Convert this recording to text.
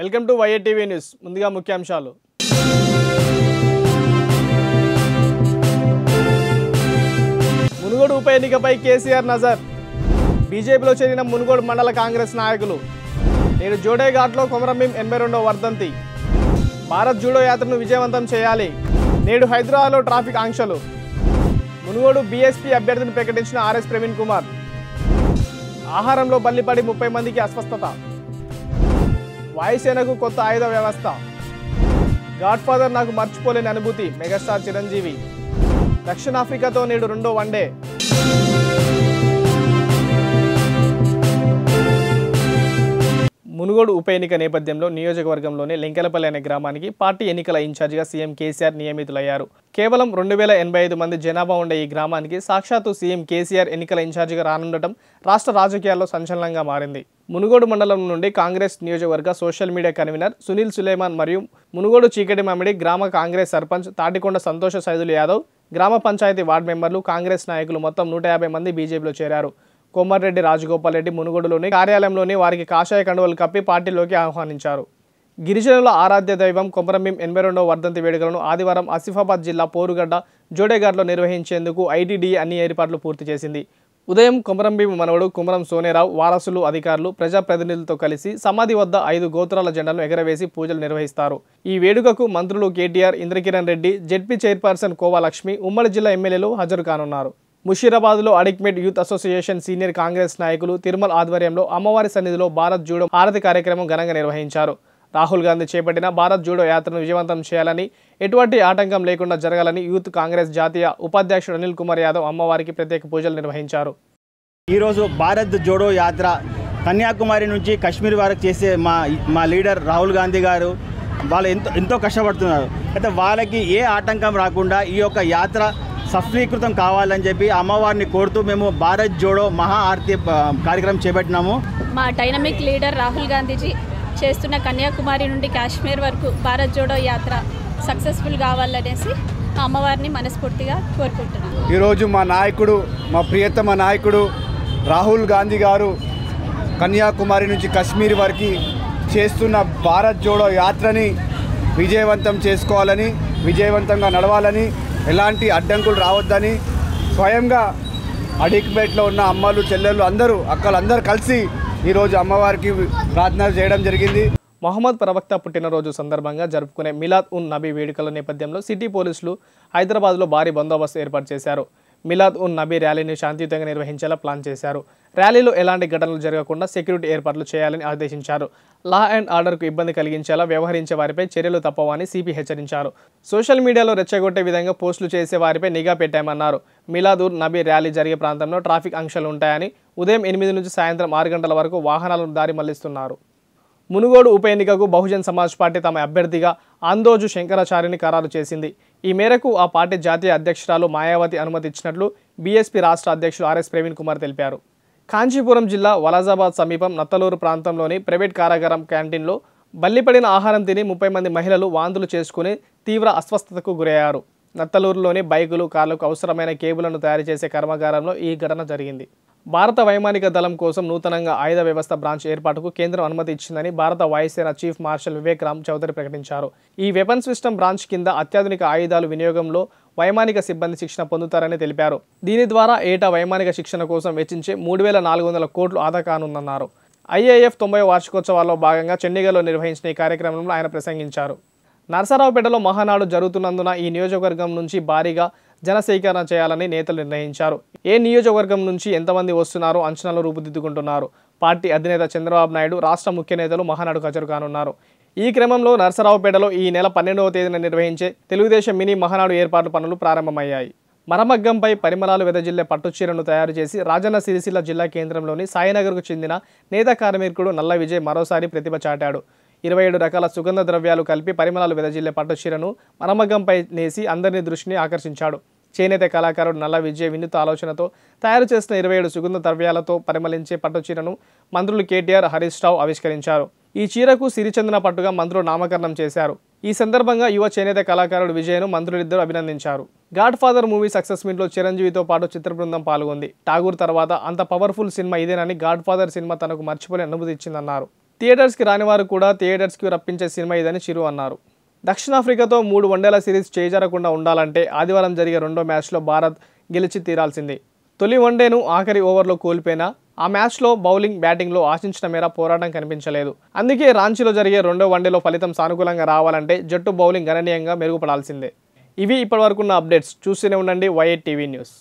welcome to YATV news ముందుగా ముఖ్యాంశాలు మునుగోడు ఉప ఎన్నికపై కేసీఆర్ నజర్ బీజేపీలో చేరిన మునుగోడు మండల కాంగ్రెస్ నాయకులు నేడు జోడేఘాట్లో కొమరంభీం ఎనభై రెండవ వర్ధంతి భారత్ జూడో యాత్రను విజయవంతం చేయాలి నేడు హైదరాబాద్లో ట్రాఫిక్ ఆంక్షలు మునుగోడు బీఎస్పీ అభ్యర్థిని ప్రకటించిన ఆర్ఎస్ ప్రవీణ్ కుమార్ ఆహారంలో బల్లిపడి ముప్పై మందికి అస్వస్థత వాయుసేనకు కొత్త ఆయుధ వ్యవస్థ గాడ్ ఫాదర్ నాకు మర్చిపోలేని అనుభూతి మెగాస్టార్ చిరంజీవి దక్షిణాఫ్రికాతో నేడు రెండో వన్డే మునుగోడు ఉప ఎన్నిక నేపథ్యంలో నియోజకవర్గంలోనే లింకలపల్లి అనే గ్రామానికి పార్టీ ఎన్నికల ఇన్ఛార్జిగా సీఎం కేసీఆర్ నియమితులయ్యారు కేవలం రెండు వేల ఎనభై ఐదు మంది జనాభా ఉండే ఈ గ్రామానికి సాక్షాత్తు సీఎం కేసీఆర్ ఎన్నికల ఇన్ఛార్జిగా రానుండటం రాష్ట్ర రాజకీయాల్లో సంచలనంగా మారింది మునుగోడు మండలం నుండి కాంగ్రెస్ నియోజకవర్గ social media convener Sunil Suleman మరియు మునుగోడు చీకటి మామిడి గ్రామ కాంగ్రెస్ సర్పంచ్ తాటికొండ సంతోష సైదులు యాదవ్ గ్రామ పంచాయతీ వార్డు మెంబర్లు కాంగ్రెస్ నాయకులు మొత్తం నూట యాభై మంది బీజేపీలో చేరారు కోమారెడ్డి రాజగోపాల్ రెడ్డి మునుగోడులోని కార్యాలయంలోని వారికి కాషాయ కండువలు కప్పి పార్టీలోకి ఆహ్వానించారు గిరిజనుల ఆరాధ్య దైవం కొమరంభీం ఎనభై రెండవ వర్ధంతి వేడుకలను ఆదివారం ఆసిఫాబాద్ జిల్లా పోరుగడ్డ జోడేగాడ్లో నిర్వహించేందుకు ఐటీడీఏ అన్ని ఏర్పాట్లు పూర్తి చేసింది ఉదయం కొమరంభీం మనవడు కుమరం సోనేరావు వారసులు అధికారులు ప్రజాప్రతినిధులతో కలిసి సమాధి వద్ద ఐదు గోత్రాల జెండాలను ఎగరవేసి పూజలు నిర్వహిస్తారు ఈ వేడుకకు మంత్రులు కేటీఆర్ ఇంద్రకిరణ్ రెడ్డి జెడ్పీ చైర్పర్సన్ కోవాలక్ష్మి ఉమ్మడి జిల్లా ఎమ్మెల్యేలు హాజరు కానున్నారు ముషీరాబాద్లో Adikmet youth association senior Congress నాయకులు తిరుమల ఆధ్వర్యంలో అమ్మవారి సన్నిధిలో భారత్ జూడో ఆరతి కార్యక్రమం ఘనంగా నిర్వహించారు రాహుల్ గాంధీ చేపట్టిన భారత్ జూడో యాత్రను విజయవంతం చేయాలని ఎటువంటి ఆటంకం లేకుండా జరగాలని యూత్ కాంగ్రెస్ జాతీయ ఉపాధ్యక్షుడు అనిల్ కుమార్ యాదవ్ అమ్మవారికి ప్రత్యేక పూజలు నిర్వహించారు ఈరోజు భారత్ జోడో యాత్ర కన్యాకుమారి నుంచి కశ్మీర్ వరకు చేసే మా మా లీడర్ రాహుల్ గాంధీ గారు వాళ్ళు ఎంతో ఎంతో కష్టపడుతున్నారు అయితే వాళ్ళకి ఏ ఆటంకం రాకుండా ఈ యొక్క యాత్ర సఫలీకృతం కావాలని చెప్పి అమ్మవారిని కోరుతూ మేము భారత్ జోడో మహా ఆర్తి కార్యక్రమం చేపట్టినాము మా డైనమిక్ లీడర్ రాహుల్ గాంధీజీ చేస్తున్న కన్యాకుమారి నుండి కాశ్మీర్ వరకు భారత్ జోడో యాత్ర సక్సెస్ఫుల్ కావాలనేసి అమ్మవారిని మనస్ఫూర్తిగా కోరుకుంటున్నాను ఈరోజు మా నాయకుడు మా ప్రియతమ నాయకుడు రాహుల్ గాంధీ గారు కన్యాకుమారి నుంచి కాశ్మీర్ వరకు చేస్తున్న భారత్ జోడో యాత్రని విజయవంతం చేసుకోవాలని విజయవంతంగా నడవాలని ఎలాంటి అడ్డంకులు రావద్దని స్వయంగా అడిక్బేట్లో ఉన్న అమ్మలు చెల్లెళ్ళు అందరూ అక్కలందరూ కలిసి ఈరోజు అమ్మవారికి ప్రార్థన చేయడం జరిగింది మహమ్మద్ ప్రవక్త పుట్టినరోజు సందర్భంగా జరుపుకునే మిలాద్ ఉన్ నబీ వేడుకల నేపథ్యంలో సిటీ పోలీసులు హైదరాబాద్లో భారీ బందోబస్తు ఏర్పాటు చేశారు మిలాద్ ఉన్ నబీ ర్యాలీని శాంతియుతంగా నిర్వహించేలా ప్లాన్ చేశారు ర్యాలీలో ఎలాంటి ఘటనలు జరగకుండా సెక్యూరిటీ ఏర్పాట్లు చేయాలని ఆదేశించారు లా అండ్ ఆర్డర్కు ఇబ్బంది కలిగించేలా వ్యవహరించే వారిపై చర్యలు తప్పవని సిపి హెచ్చరించారు సోషల్ మీడియాలో రెచ్చగొట్టే విధంగా పోస్టులు చేసే వారిపై నిఘా పెట్టామన్నారు మిలాదూర్ నబీ ర్యాలీ జరిగే ప్రాంతంలో ట్రాఫిక్ ఆంక్షలు ఉంటాయని ఉదయం ఎనిమిది నుంచి సాయంత్రం ఆరు గంటల వరకు వాహనాలను దారి మళ్లిస్తున్నారు మునుగోడు ఉప ఎన్నికకు బహుజన్ సమాజ్ పార్టీ తమ అభ్యర్థిగా ఆందోజు శంకరాచార్యని ఖరారు చేసింది ఈ మేరకు ఆ పార్టీ జాతీయ అధ్యక్షురాలు మాయావతి అనుమతి ఇచ్చినట్లు బీఎస్పీ రాష్ట్ర అధ్యక్షులు ఆర్ఎస్ ప్రవీణ్ కుమార్ తెలిపారు కాంచీపురం జిల్లా వలాజాబాద్ సమీపం నత్తలూరు ప్రాంతంలోని ప్రైవేట్ కారాగారం క్యాంటీన్లో బల్లిపడిన ఆహారం తిని ముప్పై మంది మహిళలు వాంతులు చేసుకుని తీవ్ర అస్వస్థతకు గురయ్యారు నత్తలూరులోని బైకులు కార్లకు అవసరమైన కేబులను తయారు చేసే కర్మాగారంలో ఈ ఘటన జరిగింది భారత వైమానిక దళం కోసం నూతనంగా ఆయుధ వ్యవస్థ బ్రాంచ్ ఏర్పాటుకు కేంద్రం అనుమతి ఇచ్చిందని భారత వాయుసేన చీఫ్ మార్షల్ వివేక్ రామ్ చౌదరి ప్రకటించారు ఈ వెపన్ సిస్టమ్ బ్రాంచ్ కింద అత్యాధునిక ఆయుధాలు వినియోగంలో వైమానిక సిబ్బంది శిక్షణ పొందుతారని తెలిపారు దీని ద్వారా ఏటా వైమానిక శిక్షణ కోసం వెచ్చించే మూడు వేల నాలుగు వందల కోట్లు ఆదా కానుందన్నారు ఐఏఎఫ్ తొంభై వార్షికోత్సవాల్లో భాగంగా చండీగఢ్లో నిర్వహించిన ఈ కార్యక్రమంలో ఆయన ప్రసంగించారు నరసరావుపేటలో మహానాడు జరుగుతున్నందున ఈ నియోజకవర్గం నుంచి భారీగా జనసేకరణ చేయాలని నేతలు నిర్ణయించారు ఏ నియోజకవర్గం నుంచి ఎంతమంది వస్తున్నారో అంచనాలు రూపుదిద్దుకుంటున్నారు పార్టీ అధినేత చంద్రబాబు నాయుడు రాష్ట్ర ముఖ్య నేతలు మహానాడు హజరు కానున్నారు ఈ క్రమంలో నరసరావుపేటలో ఈ నెల పన్నెండవ తేదీన నిర్వహించే తెలుగుదేశం మినీ మహానాడు ఏర్పాటు పనులు ప్రారంభమయ్యాయి మరమగ్గంపై పరిమళాలు వెదజిల్లే పట్టుచీరను తయారు చేసి రాజన్న సిరిసిల్ల జిల్లా కేంద్రంలోని సాయినగర్కు చెందిన నేత కార్మికుడు నల్ల విజయ్ మరోసారి ప్రతిభ చాటాడు ఇరవై ఏడు రకాల సుగంధ ద్రవ్యాలు కలిపి పరిమళాలు వెదజిల్లే పట్టుచీరను మరమగ్గంపై నేసి అందరినీ దృష్టిని ఆకర్షించాడు చేనేత కళాకారుడు నల్ల విజయ్ వినూత ఆలోచనతో తయారు చేసిన ఇరవై ఏడు సుగంధ ద్రవ్యాలతో పరిమళించే పట్టు చీరను మంత్రులు కేటీఆర్ హరీష్ రావు ఆవిష్కరించారు ఈ చీరకు సిరిచందన పట్టుగా మంత్రులు నామకరణం చేశారు ఈ సందర్భంగా యువ చేనేత కళాకారుడు విజయ్ను మంత్రులిద్దరు అభినందించారు గాడ్ ఫాదర్ మూవీ సక్సెస్ మీట్లో చిరంజీవితో పాటు చిత్ర బృందం పాల్గొంది ఠాగూర్ తర్వాత అంత పవర్ఫుల్ సినిమా ఇదేనని గాడ్ ఫాదర్ సినిమా తనకు మర్చిపోలేని అనుమతి ఇచ్చిందన్నారు థియేటర్స్కి రానివారు కూడా థియేటర్స్కి రప్పించే సినిమా ఇదని చిరు అన్నారు దక్షిణాఫ్రికాతో మూడు వన్డేల సిరీస్ చేజారకుండా ఉండాలంటే ఆదివారం జరిగే రెండో మ్యాచ్లో భారత్ గెలిచి తీరాల్సింది తొలి వన్డేను ఆఖరి ఓవర్లో కోల్పోయినా ఆ మ్యాచ్లో బౌలింగ్ బ్యాటింగ్లో ఆశించిన మేర పోరాటం కనిపించలేదు అందుకే రాంచీలో జరిగే రెండో వన్డేలో ఫలితం సానుకూలంగా రావాలంటే జట్టు బౌలింగ్ గణనీయంగా మెరుగుపడాల్సిందే ఇవి ఇప్పటివరకున్న అప్డేట్స్ చూస్తూనే ఉండండి వైఎట్ టీవీ న్యూస్